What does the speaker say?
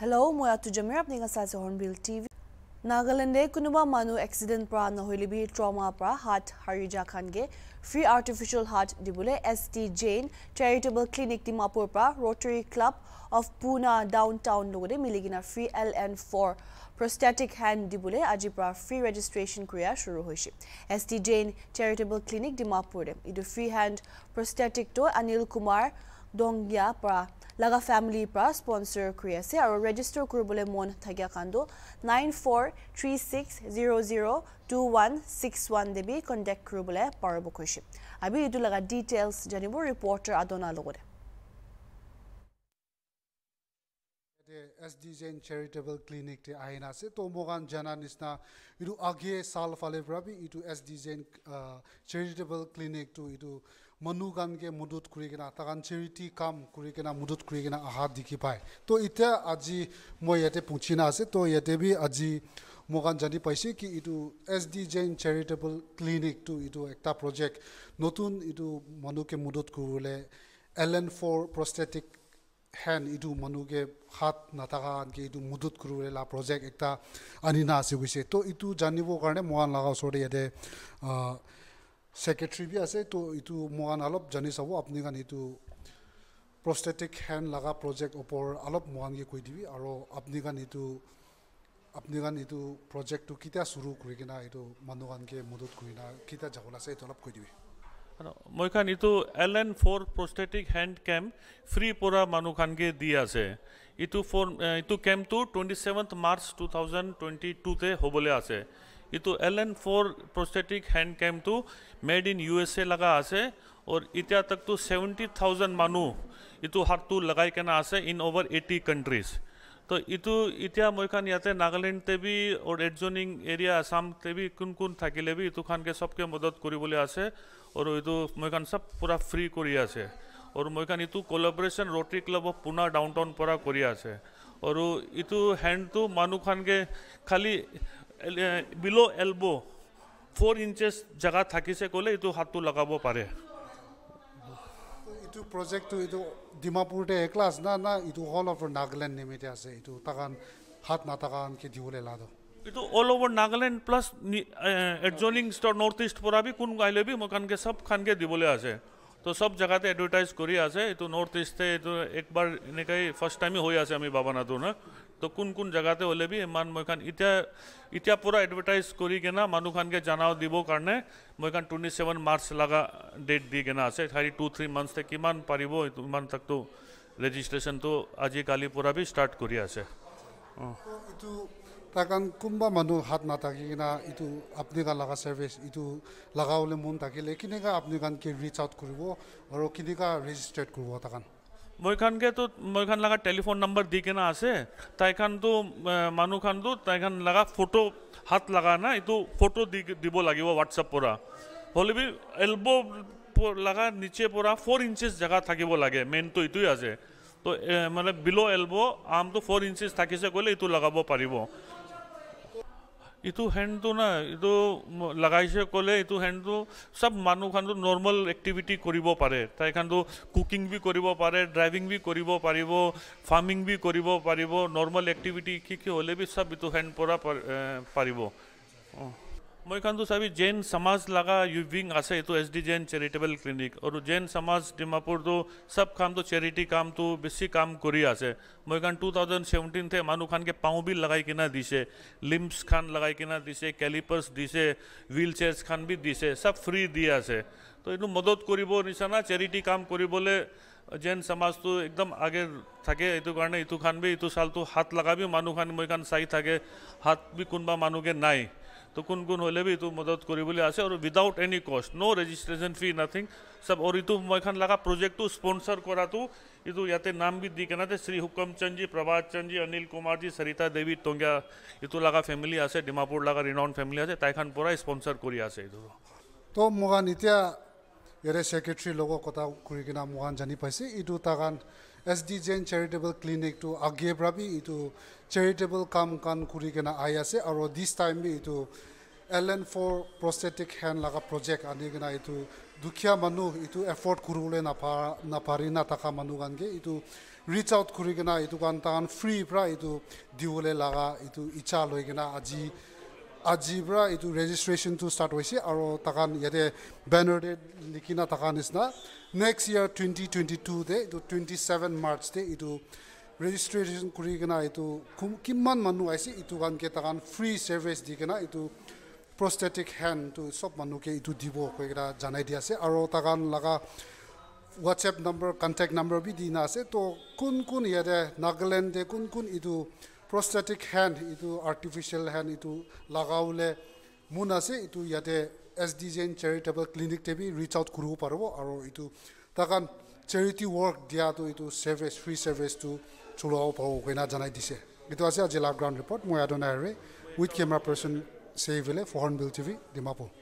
Hello, moya tujamir apni ka sa Hornbill TV. Nagalande kunuba manu accident pra na hoili bi trauma pra heart harija khan ge free artificial heart dibule ST Jane Charitable Clinic Dimapur pra Rotary Club of Pune downtown logode miligina free LN4 prosthetic hand dibule aji pra free registration kriya shuru hoisi ST Jane Charitable Clinic Dimapur re idu free hand prosthetic to Anil Kumar dongya pra laga family pra sponsor kriya se aro register kuribole mon thagya kando 9436002161 debi contact kuribole parbo kushi abi idu laga details janibo reporter adona logore এছডিজেন charitable clinic তে আহিন আছে তো মোক জানা নিচিনা এইটো আগে চাল ফালে পৰা বি এইটো এছডিজেন চেৰিটেবল ক্লিনিকটো এইটো মানুহ মানুহগানকে মুদুত কৰি কিনে তাকান চেৰিটি কাম কৰি কিনে মদত কৰি কিনে অহা দেখি পায় তো এতিয়া আজি মই ইয়াতে পুচি না আছে তো ইয়াতে বি আজি মোক জানি পাইছে কি এইটো এছ ডি জেন চেৰিটেবল ক্লিনিকটো ইটো এটা প্ৰজেক্ট নতুন এইটো মানুহকে মদত কৰিবলৈ L N four prosthetic hand ইটো মানুহকে হাত নাথাকা আনকি এইটো মদত কৰিবলৈ লা প্ৰজেক্ট এটা আনি না আছে গৈছে তো ইটো জানিবৰ কাৰণে মৰাণ লগা ওচৰতে ইয়াতে secretary bi ase to itu mohan alop janis abo apni gan itu prosthetic hand laga project opor alop mohan ge koi dibi aro apni gan itu apni gan itu project tu kita suru kuri kina itu manu gan ke mudut kuri na kita jagola se itu alop koi dibi মই খান এইটো L N four prosthetic hand camp free পৰা মানুহ খানকে দি আছে এইটো for এইটো কেম্পটো twenty seventh March two thousand twenty টুতে হ'বলৈ আছে এই L N four prosthetic hand কেম্পটো made in U S A লগা আছে আৰু এতিয়া তকটো চেভেণ্টি থাউজেণ্ড মানুহ এইটো হাতটো লগাই কেনে আছে ইন অভাৰ এইটি কাণ্ট্ৰিজ তো এইটো এতিয়া মই খান ইয়াতে নাগালেণ্ডতে বি এডজনিং এৰিয়া আছামতে বি কোন কোন থাকিলে বি এইটো খানকে চবকে মদত কৰিবলৈ আছে আৰু এইটো মই খান চব পূৰা ফ্ৰী কৰি আছে আৰু মই খান এইটো collaboration rotary club of Pune downtown পৰা কৰি আছে আৰু এইটো হেণ্ডটো মানুহ খানকে খালী বিল' এলব' ফ'ৰ ইঞ্চেছ জেগা থাকিছে ক'লে এইটো হাতটো লগাব পাৰে এইটো প্ৰজেক্টটো এইটো ডিমাপুৰতে একলা আছে না না এইটো অল অভাৰ নাগালেণ্ড নিমিতে আছে এইটো তাকান হাত নাথাকা আনকি দিবলৈ লাগে এইটো all over Nagaland plus adjoining ষ্টৰ নৰ্থ ইষ্ট পৰা বি কোন গাইলৈ বি মই কাণকে চব খানকে দিবলৈ আছে তো সব জায়গাতে এডভার্টাইজ করি আছে এই নর্থ ইস্টে এই একবার এনেকাই ফার্স্ট টাইমই হয়ে আছে আমি বাবানাদ তো কোন কোন জায়গাতে হলে বি ইমান মইখান এটা এটা পুরো এডভার্টাইজ করি কেনা মানুষকে জানাও দিব কারণে মইখান টুয়েন্টি সেভেন মার্চ লাগা ডেট দিয়ে কেনা আছে থার্টি টু থ্রি মান্থসে কি পারিব ইমান তাক তো রেজিস্ট্রেশন তো আজি কালি পুরা বি স্টার্ট তাকান কোনোবা মানুহ হাত নাথাকি কিনে এইটো আপুনি গান লগা চাৰ্ভিছ এইটো লগাবলৈ মন থাকিলে কেনেকৈ আপুনি গান কি ৰিচ আউট কৰিব আৰু কেনেকুৱা ৰেজিষ্ট্ৰেট কৰিব তাকান মইখানকে তো মইখান লগা টেলিফোন নম্বৰ দি কিনে আছে তাইখানটো মানুহখানটো তাইখান লগা ফটো হাত লগা না এইটো ফটো দি দিব লাগিব হোৱাটছআপ পৰা হ'লে বি এল্বো লগা নিচে পৰা ফ'ৰ ইঞ্চেছ জেগা থাকিব লাগে মেইনটো এইটোৱে আছে তো মানে বিলো এল্বো আৰ্মটো ফ'ৰ ইঞ্চেছ থাকিছে ক'লে এইটো লগাব পাৰিব ইটো হেণ্ডটো না এইটো লগাইছে ক'লে এইটো হেণ্ডটো চব মানুহখানটো নৰ্মেল এক্টিভিটি কৰিব পাৰে তাই তাইখানটো কুকিং বি কৰিব পাৰে ড্ৰাইভিং বি কৰিব পাৰিব ফাৰ্মিং বি কৰিব পাৰিব নৰ্মেল এক্টিভিটি কি কি হ'লে বি চব এইটো হেণ্ড পৰা পাৰিব অঁ মই কান্তু চাবি জেন সমাজ লগা ইউভিং আছে এইটো S D Jain charitable clinic আৰু জেন সমাজ ডিমাপুৰটো চব কামটো চেৰিটি কামটো বেছি কাম কৰি আছে মই কাৰণ টু থাউজেণ্ড ছেভেণ্টিনতে মানুহ খানকে পাওঁ বিল লগাই কিনে দিছে লিম্পছ খান লগাই কিনে দিছে কেলিপাৰ্ছ দিছে হুইল চেয়াৰ্ছ খান বি দিছে চব ফ্ৰী দি আছে তো এইটো মদত কৰিব নিচিনা চেৰিটি কাম কৰিবলৈ জেন সমাজটো একদম আগে থাকে এইটো কাৰণে এইটো খান বি এইটো চালটো হাত লগাবি মানুহ খান মই কাৰণ চাই থাকে হাত বি কোনোবা মানুহে নাই তো কোন কোন হ'লে বি তোক মদত কৰি বুলি আছে আৰু উইদাউট এনি কষ্ট ন' ৰেজিষ্ট্ৰেশ্যন ফি নাথিং চব আৰু এইটো মই এখন লগা প্ৰজেক্টটো স্পনচাৰ কৰাটো এইটো ইয়াতে নাম বি দি কেনে শ্ৰী হুকমচন্দজী প্ৰভাতচন্দজী অনিল কুমাৰজী সৰিতা দেৱী টংগীয়া এইটো লগা ফেমিলি আছে ডিমাপুৰ লগা ৰিনাউন ফেমিলি আছে তাইখন পৰাই স্পনচাৰ কৰি আছে এইটো তো মোক এতিয়া ইয়াৰে ছেক্ৰেটেৰী লগত কথা কৰি কিনে মোক জানি পাইছে এইটো তাৰ কাৰণ এছ ডি এছডিজেন চেৰিটেবল ক্লিনিকটো আগে ভাবি এইটো চেৰিটেবল কাম কাম কৰি কিনে আহি আছে আৰু দিছ টাইম এইটো L N four prosthetic hand লগা প্ৰজেক্ট আনি কিনে এইটো দুখীয়া মানুহ এইটো এফৰ্ড কৰিবলৈ নাপা নাপাৰি নাথাকা মানুহ কাৰণকে এইটো ৰিচ আউট কৰি কিনে এইটো কাৰণ তাহান ফ্ৰীৰ পৰা এইটো দিবলৈ লগা এইটো ইচ্ছা লৈ কিনে আজি আজিৰ পৰা এইটো ৰেজিষ্ট্ৰেশ্যনটো ষ্টাৰ্ট হৈছে আৰু তাকান ইয়াতে বেনাৰতে লিখি না থকা নিচিনা নেক্সট ইয়াৰ টুৱেণ্টি টুৱেণ্টি টুতে এইটো টুৱেণ্টি ছেভেন মাৰ্চতে এইটো ৰেজিষ্ট্ৰেশ্যন কৰি কিনে এইটো কিমান মানুহ আহিছে এইটো কাৰণকে তাকান ফ্ৰী ছাৰ্ভিছ দি কিনে এইটো প্ৰষ্টেটিক হেণ্ডটো চব মানুহকে এইটো দিব কৈ কিনে জনাই দিয়া আছে আৰু তাকান লগা হোৱাটছএপ নম্বৰ কণ্টেক্ট নম্বৰ বি দি না আছে তো কোন কোন ইয়াতে নাগালেণ্ডে কোন কোন এইটো prosthetic hand, itu artificial hand, itu lagaule muna se itu yate SDGN charitable clinic tebi reach out kuru parvo aro itu takan charity work dia to itu service free service to chulao paro kena janai dise. Itu asya jela ground report, moya dona with camera person save le foreign bill tv dimapur.